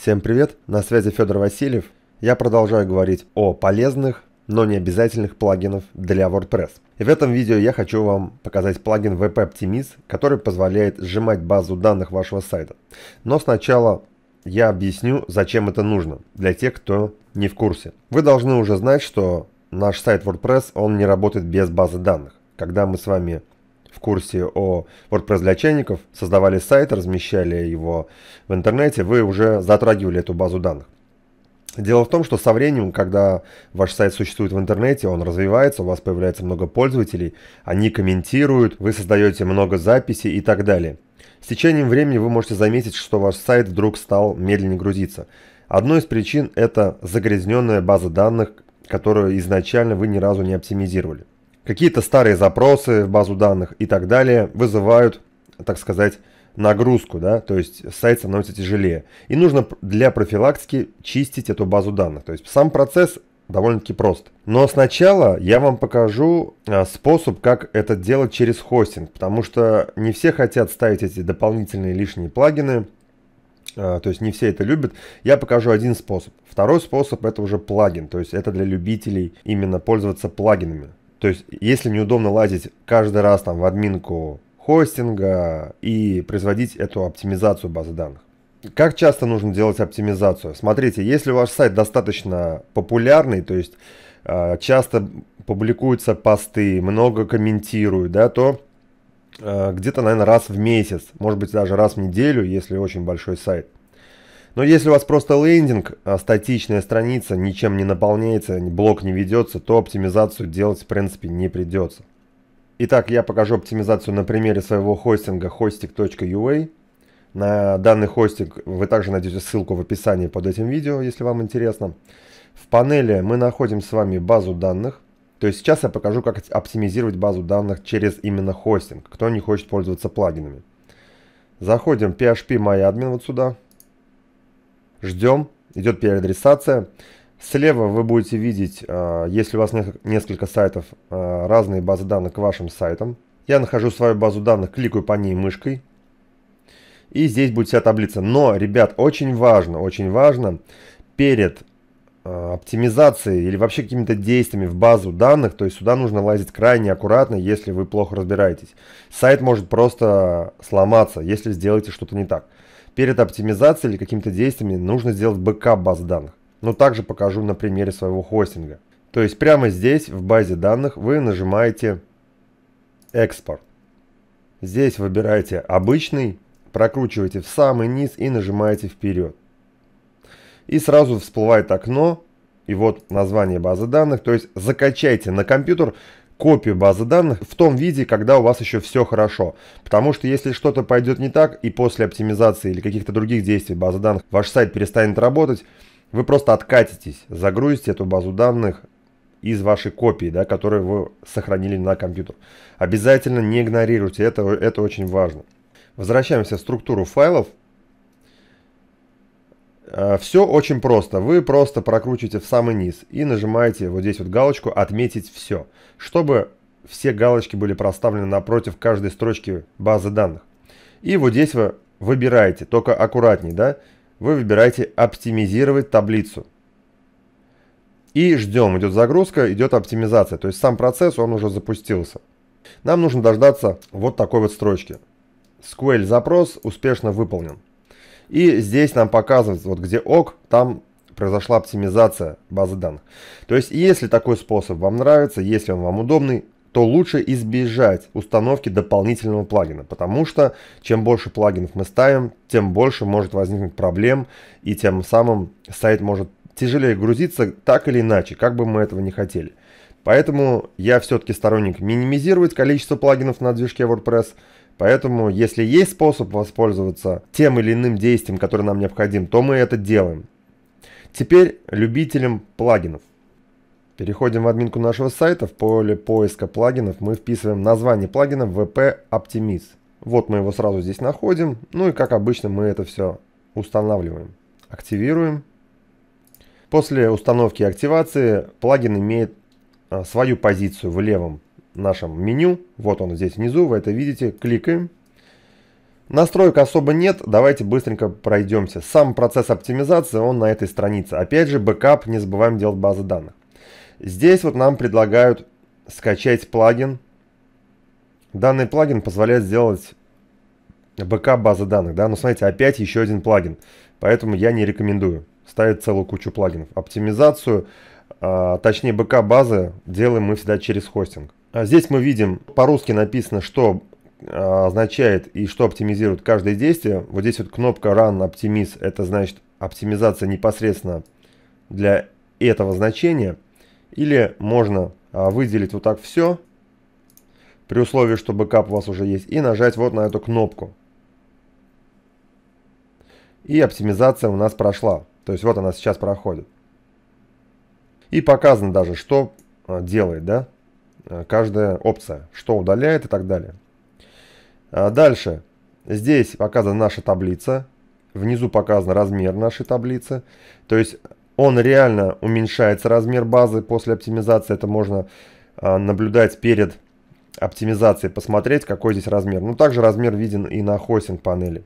Всем привет, на связи Федор Васильев. Я продолжаю говорить о полезных, но не обязательных плагинах для WordPress. И в этом видео я хочу вам показать плагин WP Optimiz, который позволяет сжимать базу данных вашего сайта. Но сначала я объясню, зачем это нужно, для тех, кто не в курсе. Вы должны уже знать, что наш сайт WordPress, он не работает без базы данных. Когда мы с вами в курсе о WordPress для чайников, создавали сайт, размещали его в интернете, вы уже затрагивали эту базу данных. Дело в том, что со временем, когда ваш сайт существует в интернете, он развивается, у вас появляется много пользователей, они комментируют, вы создаете много записей и так далее. С течением времени вы можете заметить, что ваш сайт вдруг стал медленнее грузиться. Одной из причин это загрязненная база данных, которую изначально вы ни разу не оптимизировали какие-то старые запросы в базу данных и так далее вызывают, так сказать, нагрузку, да, то есть сайт становится тяжелее. И нужно для профилактики чистить эту базу данных. То есть сам процесс довольно-таки прост. Но сначала я вам покажу а, способ, как это делать через хостинг, потому что не все хотят ставить эти дополнительные лишние плагины, а, то есть не все это любят. Я покажу один способ. Второй способ это уже плагин, то есть это для любителей именно пользоваться плагинами. То есть, если неудобно лазить каждый раз там в админку хостинга и производить эту оптимизацию базы данных. Как часто нужно делать оптимизацию? Смотрите, если ваш сайт достаточно популярный, то есть а, часто публикуются посты, много комментируют, да, то а, где-то, наверное, раз в месяц, может быть, даже раз в неделю, если очень большой сайт – но если у вас просто лендинг, а статичная страница ничем не наполняется, блок не ведется, то оптимизацию делать в принципе не придется. Итак, я покажу оптимизацию на примере своего хостинга hosting.ua. А. На данный хостинг вы также найдете ссылку в описании под этим видео, если вам интересно. В панели мы находим с вами базу данных. То есть сейчас я покажу, как оптимизировать базу данных через именно хостинг, кто не хочет пользоваться плагинами. Заходим в PHP вот сюда ждем, идет переадресация. Слева вы будете видеть, э, если у вас несколько сайтов, э, разные базы данных к вашим сайтам. Я нахожу свою базу данных, кликаю по ней мышкой. И здесь будет вся таблица. Но, ребят, очень важно, очень важно перед э, оптимизацией или вообще какими-то действиями в базу данных, то есть сюда нужно лазить крайне аккуратно, если вы плохо разбираетесь. Сайт может просто сломаться, если сделаете что-то не так. Перед оптимизацией или какими-то действиями нужно сделать бэкап баз данных. Но также покажу на примере своего хостинга. То есть прямо здесь, в базе данных, вы нажимаете «Экспорт». Здесь выбираете «Обычный», прокручиваете в самый низ и нажимаете «Вперед». И сразу всплывает окно, и вот название базы данных, то есть закачайте на компьютер копию базы данных в том виде, когда у вас еще все хорошо. Потому что если что-то пойдет не так, и после оптимизации или каких-то других действий базы данных ваш сайт перестанет работать, вы просто откатитесь, загрузите эту базу данных из вашей копии, да, которую вы сохранили на компьютер. Обязательно не игнорируйте это, это очень важно. Возвращаемся в структуру файлов – Э, все очень просто. Вы просто прокручиваете в самый низ и нажимаете вот здесь вот галочку «Отметить все», чтобы все галочки были проставлены напротив каждой строчки базы данных. И вот здесь вы выбираете, только аккуратней, да, вы выбираете «Оптимизировать таблицу». И ждем, идет загрузка, идет оптимизация, то есть сам процесс, он уже запустился. Нам нужно дождаться вот такой вот строчки. SQL запрос успешно выполнен. И здесь нам показывается, вот где ок, там произошла оптимизация базы данных. То есть, если такой способ вам нравится, если он вам удобный, то лучше избежать установки дополнительного плагина, потому что чем больше плагинов мы ставим, тем больше может возникнуть проблем, и тем самым сайт может тяжелее грузиться так или иначе, как бы мы этого не хотели. Поэтому я все-таки сторонник минимизировать количество плагинов на движке WordPress – Поэтому, если есть способ воспользоваться тем или иным действием, которое нам необходим, то мы это делаем. Теперь любителям плагинов. Переходим в админку нашего сайта. В поле поиска плагинов мы вписываем название плагина VP Optimiz. Вот мы его сразу здесь находим. Ну и как обычно мы это все устанавливаем. Активируем. После установки и активации плагин имеет а, свою позицию в левом нашем меню. Вот он здесь внизу, вы это видите. Кликаем. Настроек особо нет, давайте быстренько пройдемся. Сам процесс оптимизации, он на этой странице. Опять же, бэкап не забываем делать базы данных. Здесь вот нам предлагают скачать плагин. Данный плагин позволяет сделать бэкап базы данных. Да? Но смотрите, опять еще один плагин. Поэтому я не рекомендую ставить целую кучу плагинов. Оптимизацию, а, точнее бэкап базы делаем мы всегда через хостинг. А здесь мы видим, по-русски написано, что а, означает и что оптимизирует каждое действие. Вот здесь вот кнопка Run Optimize, это значит оптимизация непосредственно для этого значения. Или можно а, выделить вот так все, при условии, что бэкап у вас уже есть, и нажать вот на эту кнопку. И оптимизация у нас прошла. То есть вот она сейчас проходит. И показано даже, что делает, да? Э, каждая опция, что удаляет и так далее. А дальше. Здесь показана наша таблица. Внизу показан размер нашей таблицы. То есть он реально уменьшается, размер базы после оптимизации. Это можно э, наблюдать перед оптимизацией, посмотреть, какой здесь размер. Ну, также размер виден и на хостинг панели.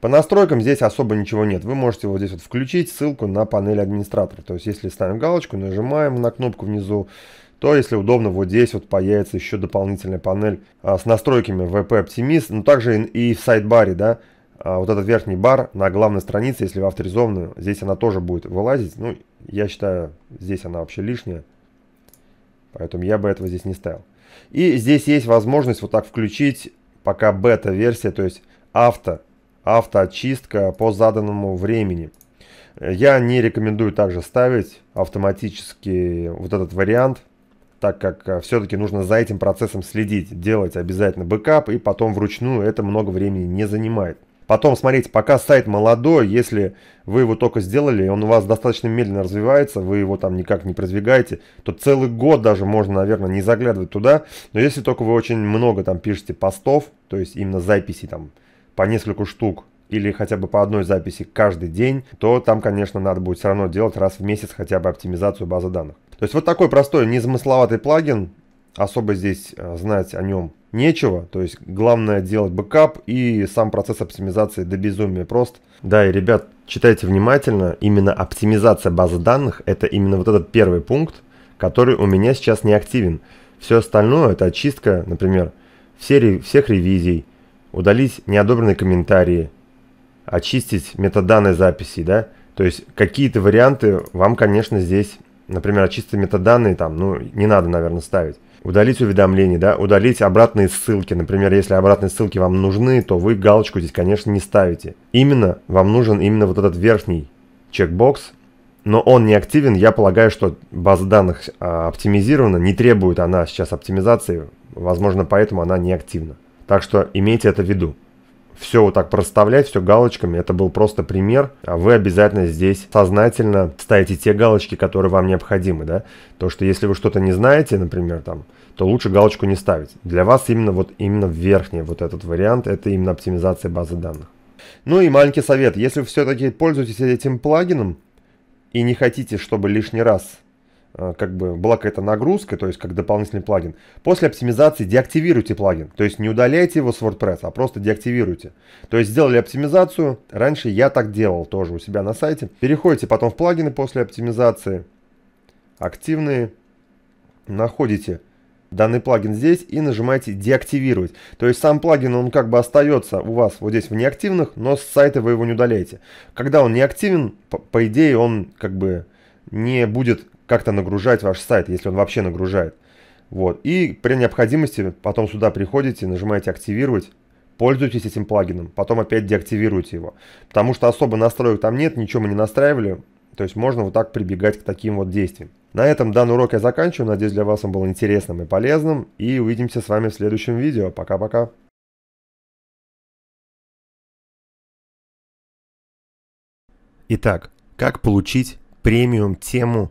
По настройкам здесь особо ничего нет. Вы можете вот здесь вот включить ссылку на панель администратора. То есть, если ставим галочку, нажимаем на кнопку внизу то, если удобно, вот здесь вот появится еще дополнительная панель а, с настройками VP Optimist, но также и в сайдбаре, да, а, вот этот верхний бар на главной странице, если вы авторизованы, здесь она тоже будет вылазить. Ну, я считаю, здесь она вообще лишняя, поэтому я бы этого здесь не ставил. И здесь есть возможность вот так включить пока бета-версия, то есть авто, автоочистка по заданному времени. Э, я не рекомендую также ставить автоматически вот этот вариант – так как э, все-таки нужно за этим процессом следить, делать обязательно бэкап и потом вручную это много времени не занимает. Потом, смотрите, пока сайт молодой, если вы его только сделали, он у вас достаточно медленно развивается, вы его там никак не продвигаете, то целый год даже можно, наверное, не заглядывать туда. Но если только вы очень много там пишете постов, то есть именно записи там по нескольку штук или хотя бы по одной записи каждый день, то там, конечно, надо будет все равно делать раз в месяц хотя бы оптимизацию базы данных. То есть вот такой простой, незамысловатый плагин. Особо здесь э, знать о нем нечего. То есть главное делать бэкап и сам процесс оптимизации до безумия прост. Да, и ребят, читайте внимательно. Именно оптимизация базы данных это именно вот этот первый пункт, который у меня сейчас не активен. Все остальное это очистка, например, всех ревизий, удалить неодобренные комментарии, очистить метаданные записи, да. То есть какие-то варианты вам, конечно, здесь Например, чисто метаданные там, ну, не надо, наверное, ставить. Удалить уведомления, да, удалить обратные ссылки. Например, если обратные ссылки вам нужны, то вы галочку здесь, конечно, не ставите. Именно вам нужен именно вот этот верхний чекбокс, но он не активен. Я полагаю, что база данных а, оптимизирована, не требует она сейчас оптимизации, возможно, поэтому она не активна. Так что имейте это в виду все вот так проставлять, все галочками. Это был просто пример. А вы обязательно здесь сознательно ставите те галочки, которые вам необходимы, да. То, что если вы что-то не знаете, например, там, то лучше галочку не ставить. Для вас именно вот именно верхний вот этот вариант, это именно оптимизация базы данных. Ну и маленький совет. Если вы все-таки пользуетесь этим плагином и не хотите, чтобы лишний раз Э, как бы была какая-то нагрузка, то есть как дополнительный плагин. После оптимизации деактивируйте плагин, то есть не удаляйте его с WordPress, а просто деактивируйте. То есть сделали оптимизацию, раньше я так делал тоже у себя на сайте. Переходите потом в плагины после оптимизации, активные, находите данный плагин здесь и нажимаете деактивировать. То есть сам плагин, он как бы остается у вас вот здесь в неактивных, но с сайта вы его не удаляете. Когда он неактивен, по, по идее он как бы не будет как-то нагружать ваш сайт, если он вообще нагружает. Вот. И при необходимости потом сюда приходите, нажимаете «Активировать», пользуйтесь этим плагином, потом опять деактивируйте его. Потому что особо настроек там нет, ничего мы не настраивали, то есть можно вот так прибегать к таким вот действиям. На этом данный урок я заканчиваю, надеюсь для вас он был интересным и полезным, и увидимся с вами в следующем видео. Пока-пока! Итак, как получить премиум тему